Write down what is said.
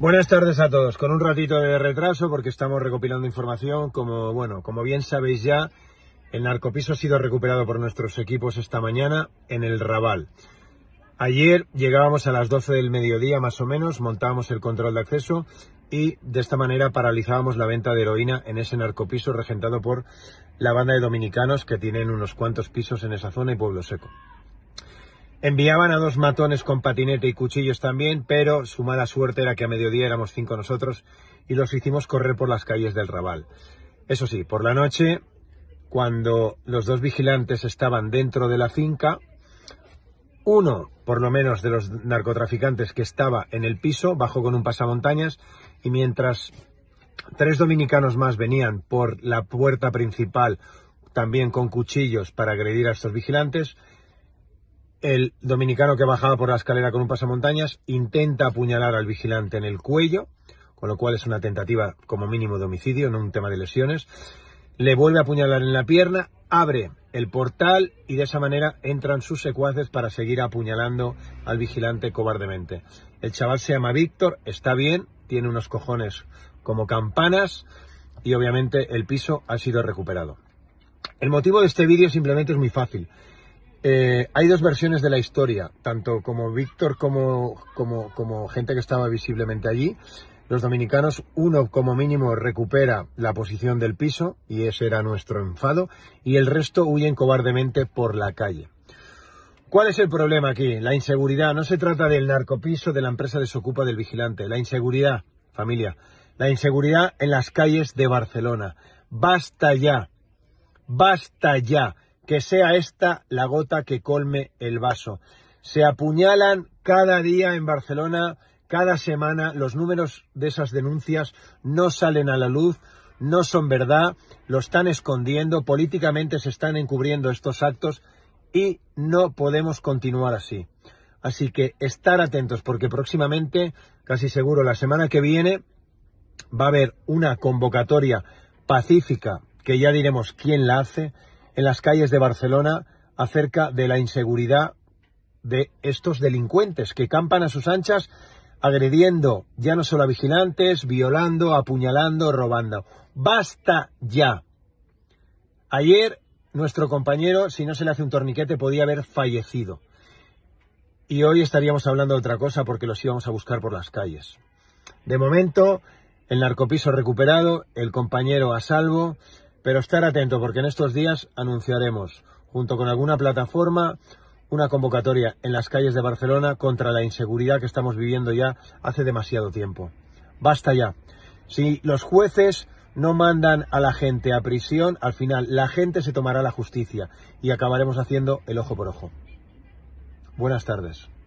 Buenas tardes a todos. Con un ratito de retraso porque estamos recopilando información. Como bueno, como bien sabéis ya, el narcopiso ha sido recuperado por nuestros equipos esta mañana en el Raval. Ayer llegábamos a las 12 del mediodía más o menos, montábamos el control de acceso y de esta manera paralizábamos la venta de heroína en ese narcopiso regentado por la banda de dominicanos que tienen unos cuantos pisos en esa zona y Pueblo Seco. Enviaban a dos matones con patinete y cuchillos también, pero su mala suerte era que a mediodía éramos cinco nosotros y los hicimos correr por las calles del Raval. Eso sí, por la noche, cuando los dos vigilantes estaban dentro de la finca, uno, por lo menos, de los narcotraficantes que estaba en el piso, bajó con un pasamontañas y mientras tres dominicanos más venían por la puerta principal, también con cuchillos para agredir a estos vigilantes, el dominicano que bajaba por la escalera con un pasamontañas intenta apuñalar al vigilante en el cuello, con lo cual es una tentativa como mínimo de homicidio, no un tema de lesiones. Le vuelve a apuñalar en la pierna, abre el portal y de esa manera entran sus secuaces para seguir apuñalando al vigilante cobardemente. El chaval se llama Víctor, está bien, tiene unos cojones como campanas y obviamente el piso ha sido recuperado. El motivo de este vídeo simplemente es muy fácil. Eh, hay dos versiones de la historia, tanto como Víctor como, como, como gente que estaba visiblemente allí. Los dominicanos, uno como mínimo recupera la posición del piso, y ese era nuestro enfado, y el resto huyen cobardemente por la calle. ¿Cuál es el problema aquí? La inseguridad. No se trata del narcopiso de la empresa desocupa del vigilante. La inseguridad, familia. La inseguridad en las calles de Barcelona. Basta ya. Basta ya que sea esta la gota que colme el vaso. Se apuñalan cada día en Barcelona, cada semana, los números de esas denuncias no salen a la luz, no son verdad, lo están escondiendo, políticamente se están encubriendo estos actos y no podemos continuar así. Así que estar atentos porque próximamente, casi seguro la semana que viene, va a haber una convocatoria pacífica, que ya diremos quién la hace, en las calles de Barcelona acerca de la inseguridad de estos delincuentes que campan a sus anchas agrediendo ya no solo a vigilantes, violando, apuñalando, robando. Basta ya. Ayer nuestro compañero, si no se le hace un torniquete, podía haber fallecido. Y hoy estaríamos hablando de otra cosa porque los íbamos a buscar por las calles. De momento, el narcopiso recuperado, el compañero a salvo, pero estar atento porque en estos días anunciaremos, junto con alguna plataforma, una convocatoria en las calles de Barcelona contra la inseguridad que estamos viviendo ya hace demasiado tiempo. Basta ya. Si los jueces no mandan a la gente a prisión, al final la gente se tomará la justicia y acabaremos haciendo el ojo por ojo. Buenas tardes.